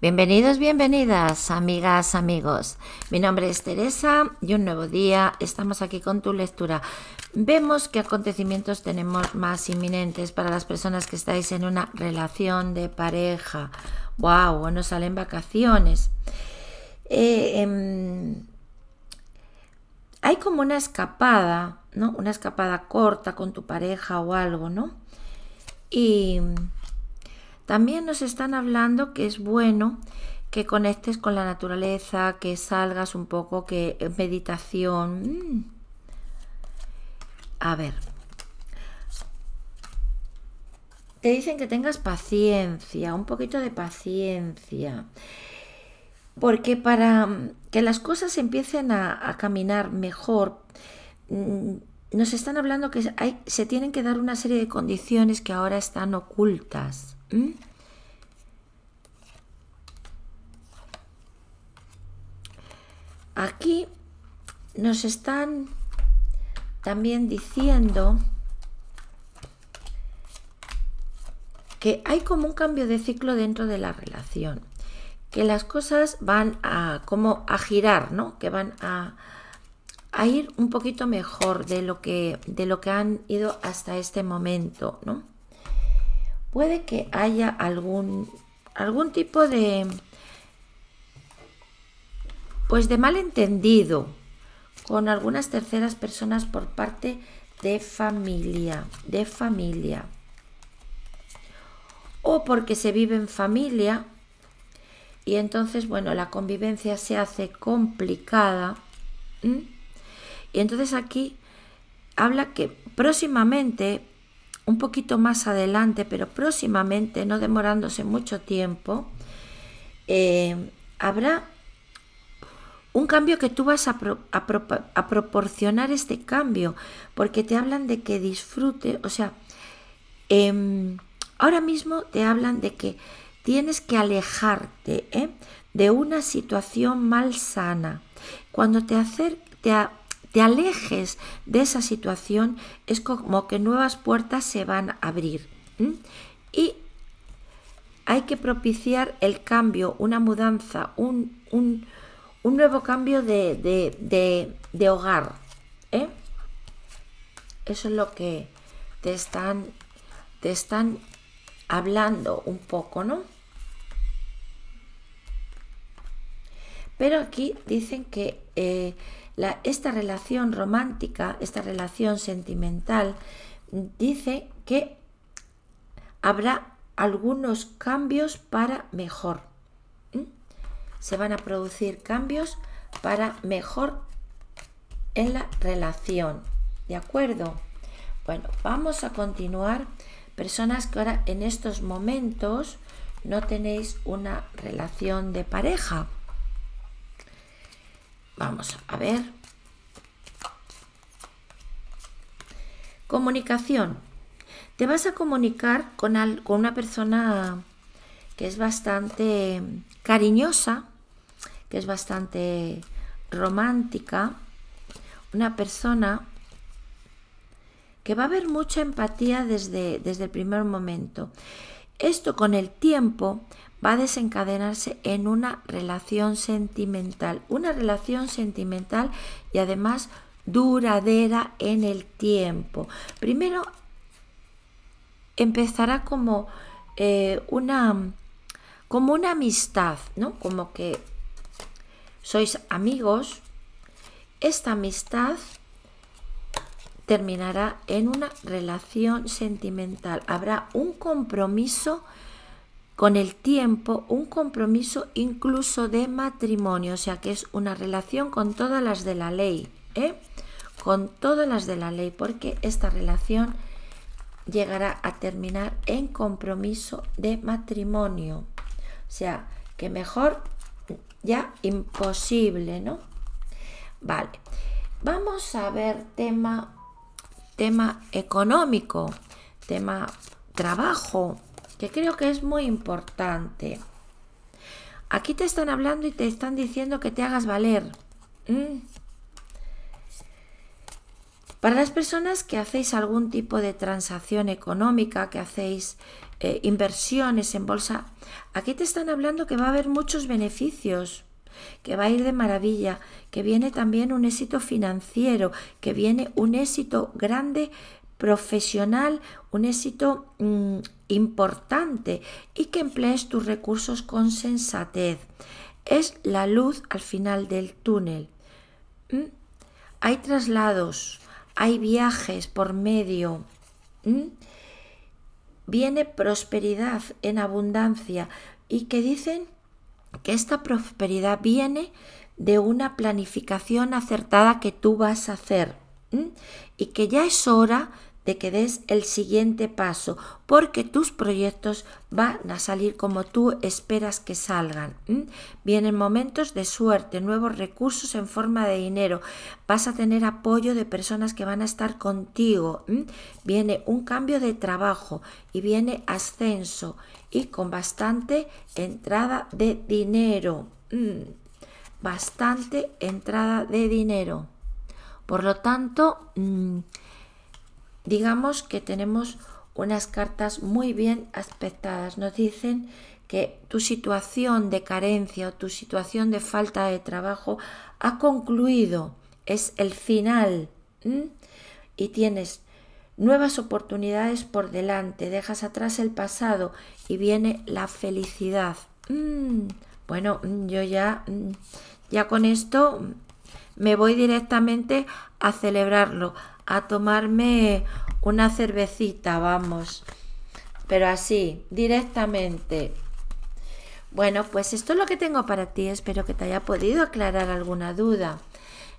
Bienvenidos, bienvenidas, amigas, amigos. Mi nombre es Teresa y un nuevo día estamos aquí con tu lectura. Vemos qué acontecimientos tenemos más inminentes para las personas que estáis en una relación de pareja. ¡Wow! nos salen vacaciones. Eh, em, hay como una escapada, ¿no? Una escapada corta con tu pareja o algo, ¿no? Y también nos están hablando que es bueno que conectes con la naturaleza, que salgas un poco, que eh, meditación. Mm. A ver. Te dicen que tengas paciencia, un poquito de paciencia. Porque para mm, que las cosas empiecen a, caminar mejor, mm, nos están hablando que se tienen que dar una serie de condiciones que ahora están ocultas. Mm. Aquí nos están también diciendo que hay como un cambio de ciclo dentro de la relación, que las cosas van a como a girar, ¿no? Que van a, a ir un poquito mejor de lo que de lo que han ido hasta este momento, ¿no? puede que haya algún, algún tipo de, pues de malentendido con algunas terceras personas por parte de familia, de familia. O porque se vive en familia y entonces, bueno, la convivencia se hace complicada. Y entonces aquí habla que próximamente un poquito más adelante, pero próximamente, no demorándose mucho tiempo, eh, habrá un cambio que tú vas a, proporcionar este cambio, porque te hablan de que disfrute, o sea, em, ahora mismo te hablan de que tienes que alejarte ¿eh? de una situación mal sana Cuando te, hacer te, te alejes de esa situación, es como que nuevas puertas se van a abrir. Y hay que propiciar el cambio, una mudanza, un, un, nuevo cambio de, de, hogar. ¿eh? Eso es lo que te están, te están hablando un poco, ¿no? Pero aquí dicen que eh, esta relación romántica, esta relación sentimental, dice que habrá algunos cambios para mejor. Se van a producir cambios para mejor en la relación. ¿De acuerdo? Bueno, vamos a continuar. Personas que ahora en estos momentos no tenéis una relación de pareja Vamos a ver. Comunicación. Te vas a comunicar con, con una persona que es bastante cariñosa, que es bastante romántica, una persona que va a haber mucha empatía desde, desde el primer momento. Esto con el tiempo va a desencadenarse en una relación sentimental, una relación sentimental y además duradera en el tiempo. Primero empezará como eh, una como una amistad, ¿no? Como que sois amigos. Esta amistad terminará en una relación sentimental. Habrá un compromiso con el tiempo un compromiso incluso de matrimonio, o sea que es una relación con todas las de la ley, ¿eh? con todas las de la ley, porque esta relación llegará a terminar en compromiso de matrimonio. O sea, que mejor ya imposible, ¿no? Vale. Vamos a ver tema tema económico, tema trabajo que creo que es muy importante. Aquí te están hablando y te están diciendo que te hagas valer. Mm. Para las personas que hacéis algún tipo de transacción económica, que hacéis eh, inversiones en bolsa, aquí te están hablando que va a haber muchos beneficios, que va a ir de maravilla, que viene también un éxito financiero, que viene un éxito grande profesional, un éxito mm, importante y que emplees tus recursos con sensatez. Es la luz al final del túnel. ¿Mm? Hay traslados, hay viajes por medio. ¿Mm? Viene prosperidad en abundancia y que dicen que esta prosperidad viene de una planificación acertada que tú vas a hacer y que ya es hora de que des el siguiente paso, porque tus proyectos van a salir como tú esperas que salgan. Vienen momentos de suerte, nuevos recursos en forma de dinero, vas a tener apoyo de personas que van a estar contigo, viene un cambio de trabajo y viene ascenso y con bastante entrada de dinero. Bastante entrada de dinero. Por lo tanto, mm, Digamos que tenemos unas cartas muy bien aspectadas. Nos dicen que tu situación de carencia o tu situación de falta de trabajo ha concluido, es el final y tienes nuevas oportunidades por delante, dejas atrás el pasado y viene la felicidad. Mm, bueno, mm, yo ya, mm, ya con esto me voy directamente a celebrarlo, a tomarme una cervecita, vamos. Pero así, directamente. Bueno, pues esto es lo que tengo para ti. Espero que te haya podido aclarar alguna duda.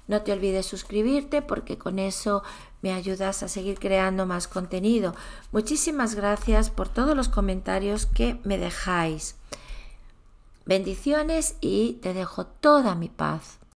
No te olvides suscribirte porque con eso me ayudas a seguir creando más contenido. Muchísimas gracias por todos los comentarios que me dejáis. Bendiciones y te dejo toda mi paz.